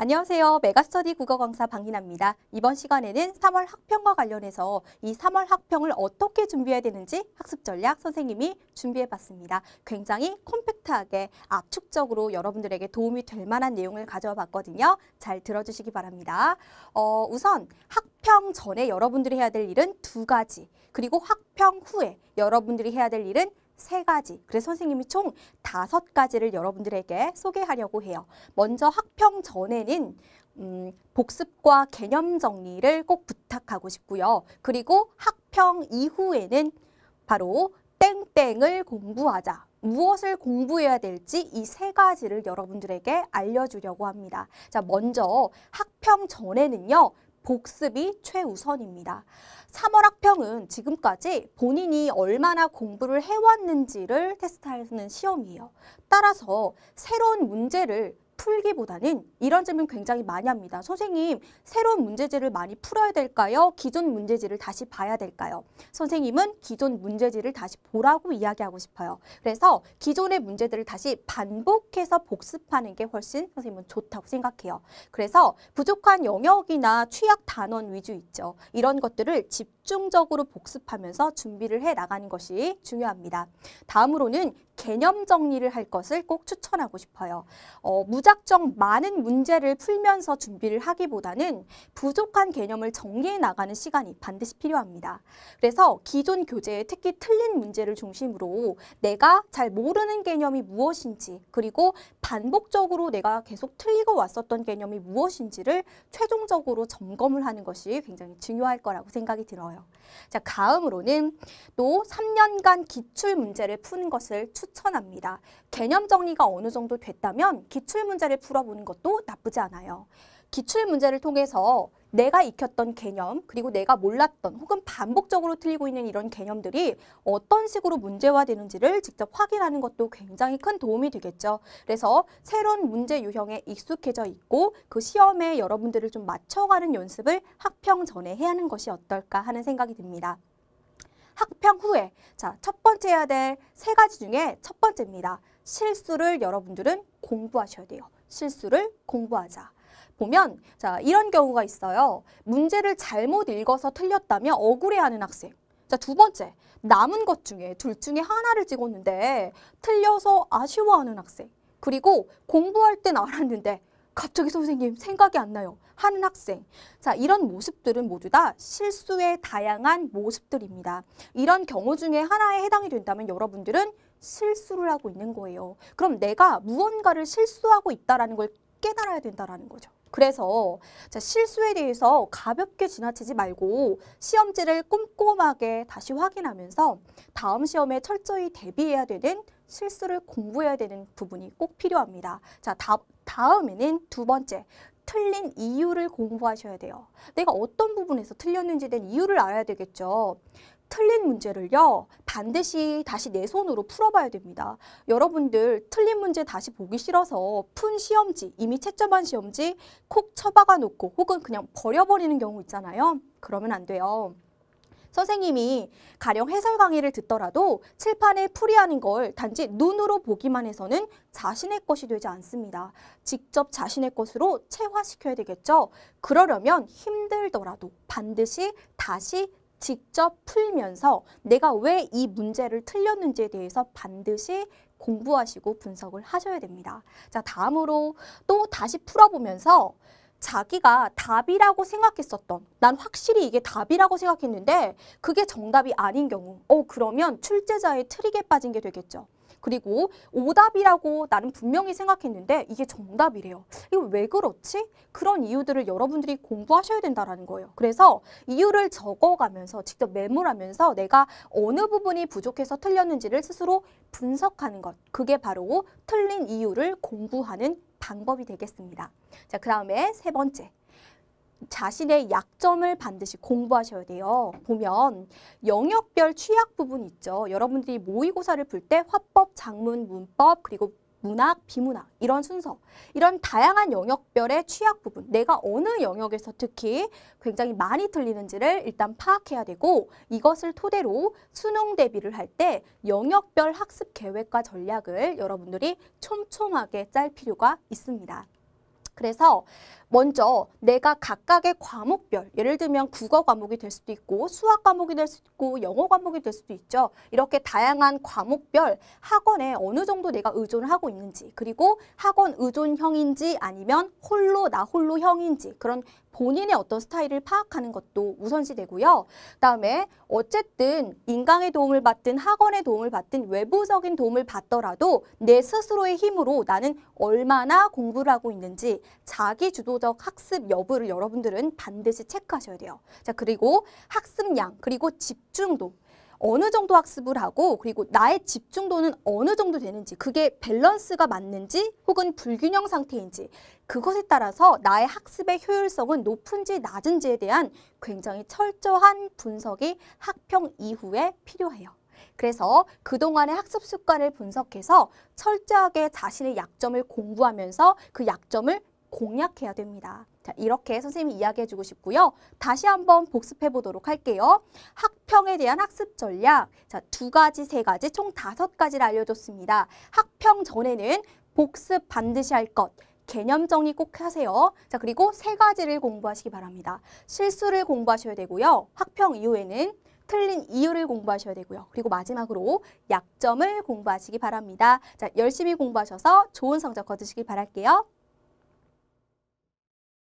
안녕하세요. 메가스터디 국어 강사 박민아입니다. 이번 시간에는 3월 학평과 관련해서 이 3월 학평을 어떻게 준비해야 되는지 학습 전략 선생님이 준비해봤습니다. 굉장히 콤팩트하게 압축적으로 여러분들에게 도움이 될 만한 내용을 가져와 봤거든요. 잘 들어주시기 바랍니다. 어, 우선 학평 전에 여러분들이 해야 될 일은 두 가지 그리고 학평 후에 여러분들이 해야 될 일은 세 가지. 그래서 선생님이 총 다섯 가지를 여러분들에게 소개하려고 해요. 먼저 학평 전에는 음, 복습과 개념 정리를 꼭 부탁하고 싶고요. 그리고 학평 이후에는 바로 땡땡을 공부하자. 무엇을 공부해야 될지 이 세 가지를 여러분들에게 알려주려고 합니다. 자, 먼저 학평 전에는요. 복습이 최우선입니다. 3월 학평은 지금까지 본인이 얼마나 공부를 해왔는지를 테스트하는 시험이에요. 따라서 새로운 문제를 풀기보다는 이런 질문 굉장히 많이 합니다. 선생님, 새로운 문제지를 많이 풀어야 될까요? 기존 문제지를 다시 봐야 될까요? 선생님은 기존 문제지를 다시 보라고 이야기하고 싶어요. 그래서 기존의 문제들을 다시 반복해서 복습하는 게 훨씬 선생님은 좋다고 생각해요. 그래서 부족한 영역이나 취약 단원 위주 있죠. 이런 것들을 집중적으로 복습하면서 준비를 해 나가는 것이 중요합니다. 다음으로는 개념 정리를 할 것을 꼭 추천하고 싶어요. 어, 무작정 많은 문제를 풀면서 준비를 하기보다는 부족한 개념을 정리해 나가는 시간이 반드시 필요합니다. 그래서 기존 교재에 특히 틀린 문제를 중심으로 내가 잘 모르는 개념이 무엇인지 그리고 반복적으로 내가 계속 틀리고 왔었던 개념이 무엇인지를 최종적으로 점검을 하는 것이 굉장히 중요할 거라고 생각이 들어요. 자, 다음으로는 또 3년간 기출 문제를 푸는 것을 추천 추천합니다. 개념 정리가 어느 정도 됐다면 기출문제를 풀어보는 것도 나쁘지 않아요. 기출문제를 통해서 내가 익혔던 개념 그리고 내가 몰랐던 혹은 반복적으로 틀리고 있는 이런 개념들이 어떤 식으로 문제화되는지를 직접 확인하는 것도 굉장히 큰 도움이 되겠죠. 그래서 새로운 문제 유형에 익숙해져 있고 그 시험에 여러분들을 좀 맞춰가는 연습을 학평 전에 해야 하는 것이 어떨까 하는 생각이 듭니다. 학평 후에 자, 첫 번째 해야 될 세 가지 중에 첫 번째입니다. 실수를 여러분들은 공부하셔야 돼요. 실수를 공부하자. 보면 자 이런 경우가 있어요. 문제를 잘못 읽어서 틀렸다며 억울해하는 학생. 자, 두 번째, 남은 것 중에 둘 중에 하나를 찍었는데 틀려서 아쉬워하는 학생. 그리고 공부할 땐 알았는데 갑자기 선생님 생각이 안 나요 하는 학생 자 이런 모습들은 모두 다 실수의 다양한 모습들입니다 이런 경우 중에 하나에 해당이 된다면 여러분들은 실수를 하고 있는 거예요 그럼 내가 무언가를 실수하고 있다는 걸 깨달아야 된다는 거죠 그래서 자, 실수에 대해서 가볍게 지나치지 말고 시험지를 꼼꼼하게 다시 확인하면서 다음 시험에 철저히 대비해야 되는 실수를 공부해야 되는 부분이 꼭 필요합니다. 자, 다, 다음에는 두 번째, 틀린 이유를 공부하셔야 돼요. 내가 어떤 부분에서 틀렸는지 된 이유를 알아야 되겠죠. 틀린 문제를요 반드시 다시 내 손으로 풀어봐야 됩니다. 여러분들 틀린 문제 다시 보기 싫어서 푼 시험지 이미 채점한 시험지 콕 쳐박아 놓고 혹은 그냥 버려버리는 경우 있잖아요. 그러면 안 돼요. 선생님이 가령 해설 강의를 듣더라도 칠판에 풀이하는 걸 단지 눈으로 보기만 해서는 자신의 것이 되지 않습니다. 직접 자신의 것으로 체화시켜야 되겠죠. 그러려면 힘들더라도 반드시 다시 직접 풀면서 내가 왜 이 문제를 틀렸는지에 대해서 반드시 공부하시고 분석을 하셔야 됩니다. 자, 다음으로 또 다시 풀어보면서 자기가 답이라고 생각했었던 난 확실히 이게 답이라고 생각했는데 그게 정답이 아닌 경우 어 그러면 출제자의 트릭에 빠진 게 되겠죠. 그리고 오답이라고 나는 분명히 생각했는데 이게 정답이래요. 이거 왜 그렇지? 그런 이유들을 여러분들이 공부하셔야 된다라는 거예요. 그래서 이유를 적어가면서 직접 메모를 하면서 내가 어느 부분이 부족해서 틀렸는지를 스스로 분석하는 것. 그게 바로 틀린 이유를 공부하는 방법이 되겠습니다. 자, 그 다음에 세 번째. 자신의 약점을 반드시 공부하셔야 돼요. 보면 영역별 취약 부분 있죠. 여러분들이 모의고사를 풀 때 화법, 작문, 문법, 그리고 문학, 비문학 이런 순서 이런 다양한 영역별의 취약 부분 내가 어느 영역에서 특히 굉장히 많이 틀리는지를 일단 파악해야 되고 이것을 토대로 수능 대비를 할 때 영역별 학습 계획과 전략을 여러분들이 촘촘하게 짤 필요가 있습니다. 그래서 먼저 내가 각각의 과목별, 예를 들면 국어 과목이 될 수도 있고 수학 과목이 될 수도 있고 영어 과목이 될 수도 있죠. 이렇게 다양한 과목별 학원에 어느 정도 내가 의존을 하고 있는지 그리고 학원 의존형인지 아니면 홀로 나 홀로형인지 그런 본인의 어떤 스타일을 파악하는 것도 우선시되고요. 그다음에 어쨌든 인강의 도움을 받든 학원의 도움을 받든 외부적인 도움을 받더라도 내 스스로의 힘으로 나는 얼마나 공부를 하고 있는지 자기 주도적 학습 여부를 여러분들은 반드시 체크하셔야 돼요. 자, 그리고 학습량, 그리고 집중도 어느 정도 학습을 하고 그리고 나의 집중도는 어느 정도 되는지 그게 밸런스가 맞는지 혹은 불균형 상태인지 그것에 따라서 나의 학습의 효율성은 높은지 낮은지에 대한 굉장히 철저한 분석이 학평 이후에 필요해요. 그래서 그동안의 학습 습관을 분석해서 철저하게 자신의 약점을 공부하면서 그 약점을 공략해야 됩니다. 자, 이렇게 선생님이 이야기해주고 싶고요. 다시 한번 복습해 보도록 할게요. 학평에 대한 학습 전략, 자, 두 가지, 세 가지, 총 다섯 가지를 알려줬습니다. 학평 전에는 복습 반드시 할 것, 개념 정리 꼭 하세요. 자, 그리고 세 가지를 공부하시기 바랍니다. 실수를 공부하셔야 되고요. 학평 이후에는 틀린 이유를 공부하셔야 되고요. 그리고 마지막으로 약점을 공부하시기 바랍니다. 자, 열심히 공부하셔서 좋은 성적 거두시길 바랄게요.